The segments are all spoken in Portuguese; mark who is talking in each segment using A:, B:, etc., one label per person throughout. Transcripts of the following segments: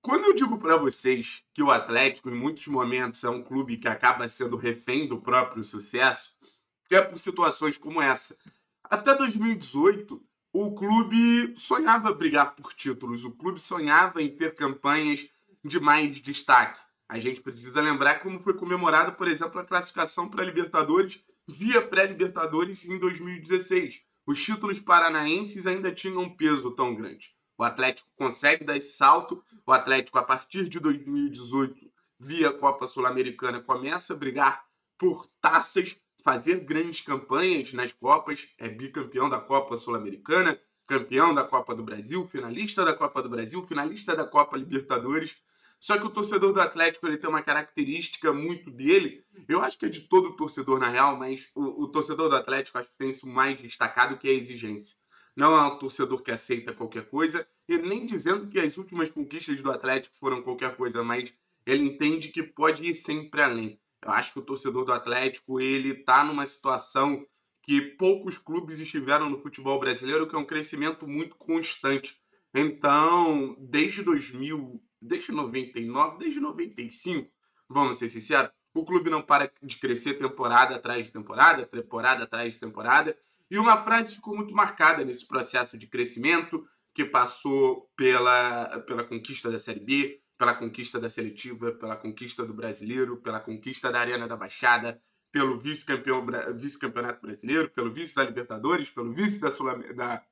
A: Quando eu digo para vocês que o Atlético, em muitos momentos, é um clube que acaba sendo refém do próprio sucesso, é por situações como essa. Até 2018, o clube sonhava brigar por títulos, o clube sonhava em ter campanhas de mais destaque. A gente precisa lembrar como foi comemorada, por exemplo, a classificação para a Libertadores via pré-Libertadores em 2016. Os títulos paranaenses ainda tinham um peso tão grande. O Atlético consegue dar esse salto. O Atlético, a partir de 2018, via Copa Sul-Americana, começa a brigar por taças, fazer grandes campanhas nas Copas. É bicampeão da Copa Sul-Americana, campeão da Copa do Brasil, finalista da Copa do Brasil, finalista da Copa Libertadores. Só que o torcedor do Atlético ele tem uma característica muito dele. Eu acho que é de todo torcedor, na real, mas o, o torcedor do Atlético acho que tem isso mais destacado, que é a exigência não é um torcedor que aceita qualquer coisa, e nem dizendo que as últimas conquistas do Atlético foram qualquer coisa, mas ele entende que pode ir sempre além. Eu acho que o torcedor do Atlético, ele tá numa situação que poucos clubes estiveram no futebol brasileiro, que é um crescimento muito constante. Então, desde 2000, desde 99, desde 95, vamos ser sinceros, o clube não para de crescer temporada atrás de temporada, temporada atrás de temporada, e uma frase ficou muito marcada nesse processo de crescimento que passou pela, pela conquista da Série B, pela conquista da seletiva, pela conquista do brasileiro, pela conquista da Arena da Baixada, pelo vice-campeonato vice brasileiro, pelo vice da Libertadores, pelo vice da, Sul da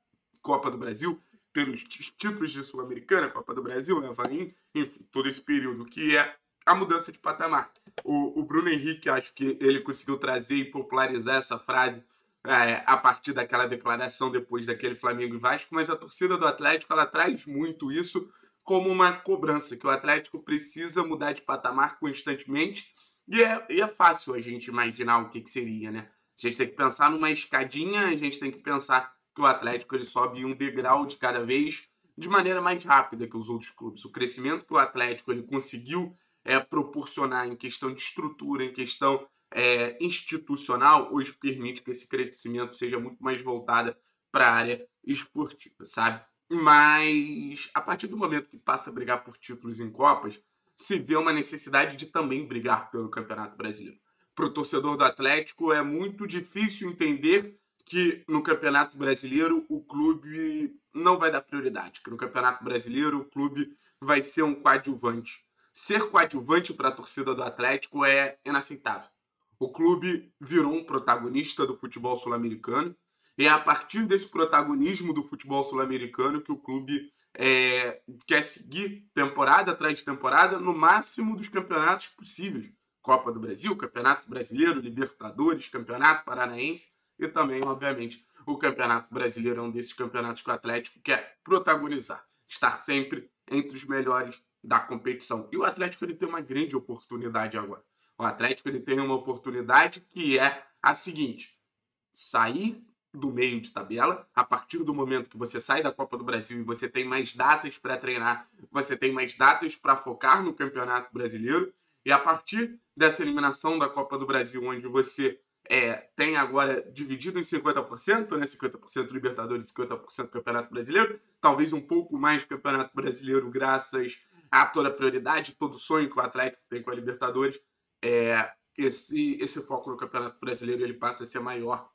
A: Copa do Brasil, pelos títulos de Sul-Americana, Copa do Brasil, Havaí, enfim, todo esse período que é a mudança de patamar. O, o Bruno Henrique, acho que ele conseguiu trazer e popularizar essa frase é, a partir daquela declaração depois daquele Flamengo e Vasco, mas a torcida do Atlético ela traz muito isso como uma cobrança, que o Atlético precisa mudar de patamar constantemente. E é, e é fácil a gente imaginar o que, que seria, né? A gente tem que pensar numa escadinha, a gente tem que pensar que o Atlético ele sobe um degrau de cada vez de maneira mais rápida que os outros clubes. O crescimento que o Atlético ele conseguiu é, proporcionar em questão de estrutura, em questão é, institucional hoje permite que esse crescimento seja muito mais voltado para a área esportiva, sabe? Mas a partir do momento que passa a brigar por títulos em Copas, se vê uma necessidade de também brigar pelo Campeonato Brasileiro. Para o torcedor do Atlético, é muito difícil entender que no Campeonato Brasileiro o clube não vai dar prioridade, que no Campeonato Brasileiro o clube vai ser um coadjuvante. Ser coadjuvante para a torcida do Atlético é inaceitável. O clube virou um protagonista do futebol sul-americano e é a partir desse protagonismo do futebol sul-americano que o clube é, quer seguir temporada atrás de temporada no máximo dos campeonatos possíveis. Copa do Brasil, Campeonato Brasileiro, Libertadores, Campeonato Paranaense e também, obviamente, o Campeonato Brasileiro é um desses campeonatos que o Atlético quer protagonizar, estar sempre entre os melhores da competição. E o Atlético ele tem uma grande oportunidade agora. O Atlético ele tem uma oportunidade que é a seguinte: sair do meio de tabela. A partir do momento que você sai da Copa do Brasil e você tem mais datas para treinar, você tem mais datas para focar no Campeonato Brasileiro. E a partir dessa eliminação da Copa do Brasil, onde você é, tem agora dividido em 50%, né? 50% Libertadores, 50% Campeonato Brasileiro, talvez um pouco mais Campeonato Brasileiro, graças a toda a prioridade, todo o sonho que o Atlético tem com a Libertadores é, esse, esse foco no Campeonato Brasileiro ele passa a ser maior.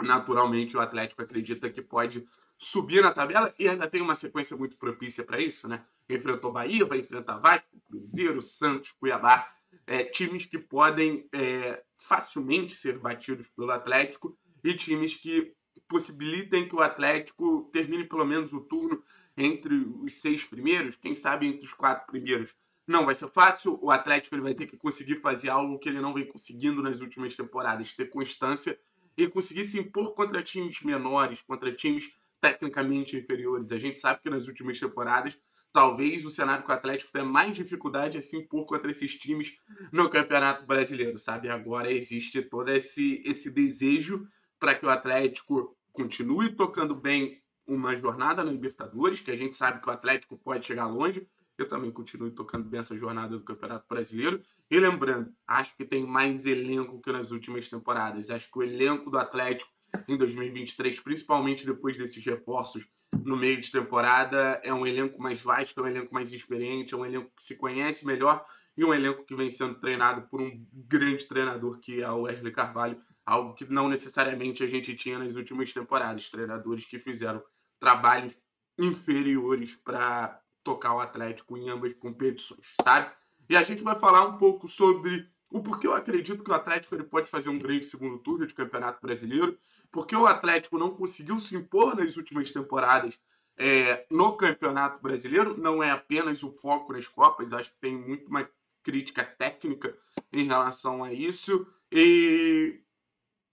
A: Naturalmente, o Atlético acredita que pode subir na tabela e ainda tem uma sequência muito propícia para isso, né? Enfrentou Bahia, vai enfrentar Vasco, Cruzeiro, Santos, Cuiabá, é, times que podem é, facilmente ser batidos pelo Atlético e times que possibilitem que o Atlético termine pelo menos o turno entre os seis primeiros, quem sabe entre os quatro primeiros não vai ser fácil. O Atlético ele vai ter que conseguir fazer algo que ele não vem conseguindo nas últimas temporadas, ter constância e conseguir se impor contra times menores, contra times tecnicamente inferiores. A gente sabe que nas últimas temporadas talvez o cenário que o Atlético tenha mais dificuldade a se impor contra esses times no Campeonato Brasileiro, sabe? Agora existe todo esse, esse desejo para que o Atlético continue tocando bem uma jornada na Libertadores, que a gente sabe que o Atlético pode chegar longe, eu também continuo tocando bem essa jornada do Campeonato Brasileiro. E lembrando, acho que tem mais elenco que nas últimas temporadas. Acho que o elenco do Atlético em 2023, principalmente depois desses reforços no meio de temporada, é um elenco mais vasto, é um elenco mais experiente, é um elenco que se conhece melhor e um elenco que vem sendo treinado por um grande treinador que é o Wesley Carvalho, algo que não necessariamente a gente tinha nas últimas temporadas, treinadores que fizeram trabalhos inferiores para tocar o Atlético em ambas competições, sabe? E a gente vai falar um pouco sobre o porquê eu acredito que o Atlético ele pode fazer um grande segundo turno de Campeonato Brasileiro, porque o Atlético não conseguiu se impor nas últimas temporadas é, no Campeonato Brasileiro, não é apenas o foco nas Copas, acho que tem muito uma crítica técnica em relação a isso. E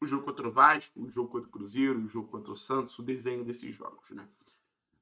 A: o jogo contra o Vasco, o jogo contra o Cruzeiro, o jogo contra o Santos, o desenho desses jogos, né?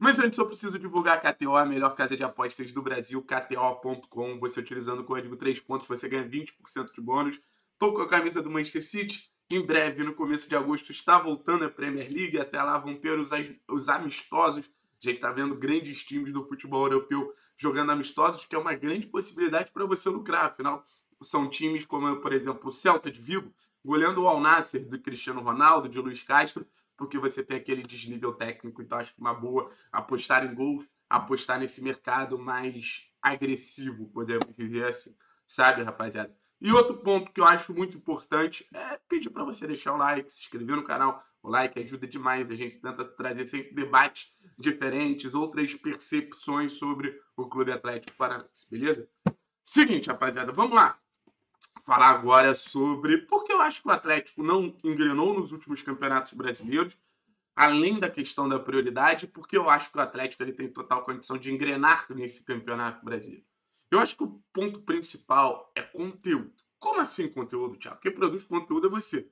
A: Mas antes eu preciso divulgar a KTO, é a melhor casa de apostas do Brasil, kto.com. Você utilizando o código 3 pontos, você ganha 20% de bônus. Tô com a camisa do Manchester City. Em breve, no começo de agosto, está voltando a Premier League. Até lá vão ter os, os amistosos. A gente está vendo grandes times do futebol europeu jogando amistosos, que é uma grande possibilidade para você lucrar. Afinal, são times como, por exemplo, o Celta de Vigo, goleando o Al Nasser do Cristiano Ronaldo, de Luiz Castro, porque você tem aquele desnível técnico. Então, acho que uma boa apostar em gols, apostar nesse mercado mais agressivo, podemos dizer assim. Sabe, rapaziada? E outro ponto que eu acho muito importante é pedir para você deixar o like, se inscrever no canal. O like ajuda demais. A gente tenta trazer sempre debates diferentes, outras percepções sobre o Clube Atlético Paranaense, beleza? Seguinte, rapaziada, vamos lá falar agora sobre porque eu acho que o Atlético não engrenou nos últimos campeonatos brasileiros, além da questão da prioridade, porque eu acho que o Atlético ele tem total condição de engrenar nesse campeonato brasileiro. Eu acho que o ponto principal é conteúdo. Como assim conteúdo, Thiago? Quem produz conteúdo é você.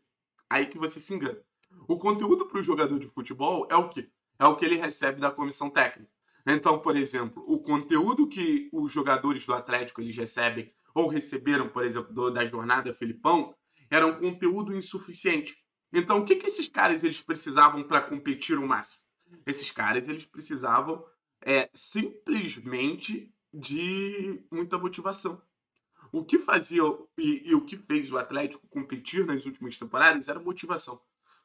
A: Aí que você se engana. O conteúdo para o jogador de futebol é o que? É o que ele recebe da comissão técnica. Então, por exemplo, o conteúdo que os jogadores do Atlético eles recebem ou receberam, por exemplo, do, da jornada Filipão, era um conteúdo insuficiente. Então, o que, que esses caras eles precisavam para competir o máximo? Esses caras eles precisavam é, simplesmente de muita motivação. O que fazia e, e o que fez o Atlético competir nas últimas temporadas era motivação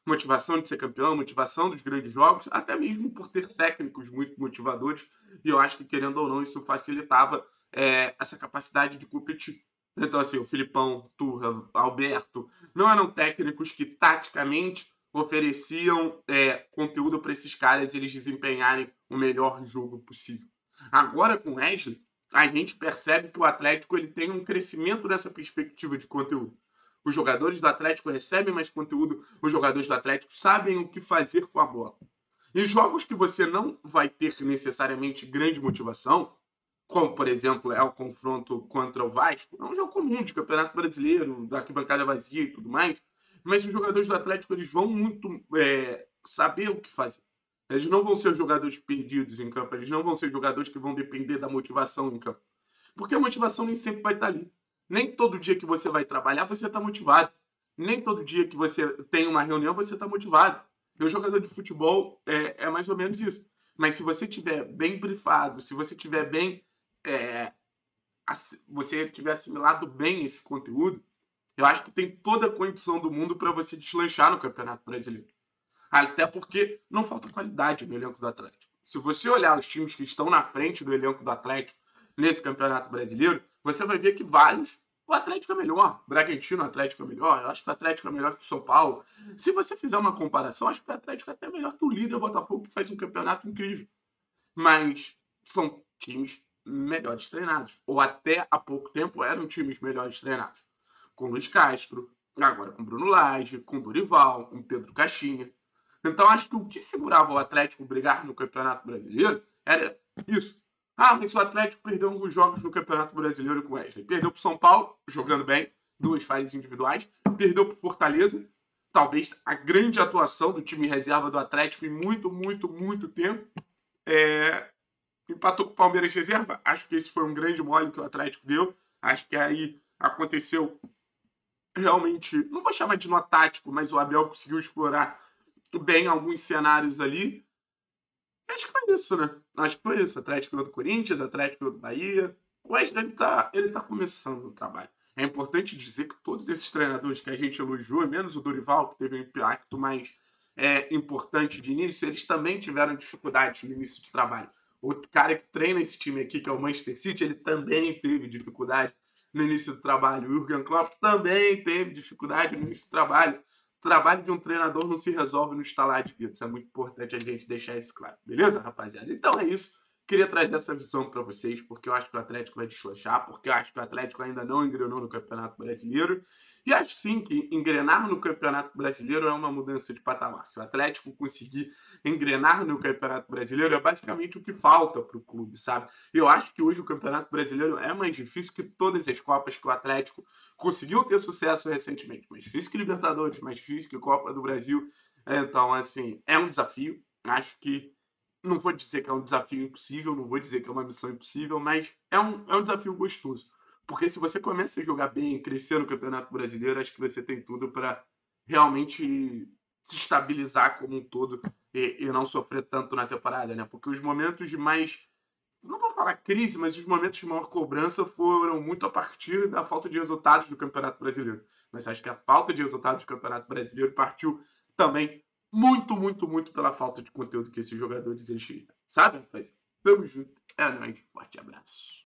A: motivação de ser campeão, motivação dos grandes jogos, até mesmo por ter técnicos muito motivadores. E eu acho que, querendo ou não, isso facilitava é, essa capacidade de competir. Então, assim, o Filipão, Turra, Alberto, não eram técnicos que taticamente ofereciam é, conteúdo para esses caras eles desempenharem o melhor jogo possível. Agora com o Wesley, a gente percebe que o Atlético ele tem um crescimento nessa perspectiva de conteúdo. Os jogadores do Atlético recebem mais conteúdo, os jogadores do Atlético sabem o que fazer com a bola. Em jogos que você não vai ter necessariamente grande motivação, como por exemplo é o confronto contra o Vasco, é um jogo comum de Campeonato Brasileiro, da arquibancada vazia e tudo mais, mas os jogadores do Atlético eles vão muito é, saber o que fazer. Eles não vão ser jogadores perdidos em campo, eles não vão ser jogadores que vão depender da motivação em campo. Porque a motivação nem sempre vai estar ali. Nem todo dia que você vai trabalhar você está motivado. Nem todo dia que você tem uma reunião você está motivado. E o jogador de futebol é, é, mais ou menos isso. Mas se você tiver bem brifado, se você tiver bem. É, você tiver assimilado bem esse conteúdo, eu acho que tem toda a condição do mundo para você deslanchar no Campeonato Brasileiro. Até porque não falta qualidade no elenco do Atlético. Se você olhar os times que estão na frente do elenco do Atlético nesse Campeonato Brasileiro, você vai ver que vários. O Atlético é melhor, o Bragantino Atlético é melhor, eu acho que o Atlético é melhor que o São Paulo. Se você fizer uma comparação, acho que o Atlético é até melhor que o líder Botafogo, que faz um campeonato incrível. Mas são times melhores treinados, ou até há pouco tempo eram times melhores treinados. Com Luiz Castro, agora com Bruno Lage, com Dorival, com Pedro Caixinha. Então acho que o que segurava o Atlético brigar no Campeonato Brasileiro era isso. Ah, mas o Atlético perdeu alguns jogos no Campeonato Brasileiro com o Wesley. Perdeu para o São Paulo, jogando bem, duas falhas individuais. Perdeu para o Fortaleza, talvez a grande atuação do time reserva do Atlético em muito, muito, muito tempo. É... Empatou com o Palmeiras reserva. Acho que esse foi um grande mole que o Atlético deu. Acho que aí aconteceu realmente, não vou chamar de nó tático, mas o Abel conseguiu explorar bem alguns cenários ali. Acho que foi isso, né? Acho que foi isso. Atlético do Corinthians, Atlético do Bahia. O Wesley ele tá, ele tá começando o trabalho. É importante dizer que todos esses treinadores que a gente elogiou, menos o Dorival, que teve um impacto mais é, importante de início, eles também tiveram dificuldade no início de trabalho. O cara que treina esse time aqui, que é o Manchester City, ele também teve dificuldade no início do trabalho. O Jurgen Klopp também teve dificuldade no início do trabalho trabalho de um treinador não se resolve no estalar de dedos. É muito importante a gente deixar isso claro. Beleza, rapaziada? Então é isso. Queria trazer essa visão para vocês, porque eu acho que o Atlético vai deslanchar, porque eu acho que o Atlético ainda não engrenou no Campeonato Brasileiro. E acho sim que engrenar no Campeonato Brasileiro é uma mudança de patamar. Se o Atlético conseguir engrenar no Campeonato Brasileiro, é basicamente o que falta para o clube, sabe? Eu acho que hoje o Campeonato Brasileiro é mais difícil que todas as Copas que o Atlético conseguiu ter sucesso recentemente. Mais difícil que Libertadores, mais difícil que Copa do Brasil. Então, assim, é um desafio. Acho que não vou dizer que é um desafio impossível, não vou dizer que é uma missão impossível, mas é um, é um desafio gostoso. Porque se você começa a jogar bem, crescer no Campeonato Brasileiro, acho que você tem tudo para realmente se estabilizar como um todo e, e, não sofrer tanto na temporada, né? Porque os momentos de mais. Não vou falar crise, mas os momentos de maior cobrança foram muito a partir da falta de resultados do Campeonato Brasileiro. Mas acho que a falta de resultados do Campeonato Brasileiro partiu também muito, muito, muito pela falta de conteúdo que esses jogadores exigem. Sabe, rapaz? Tamo junto. É nóis. Forte abraço.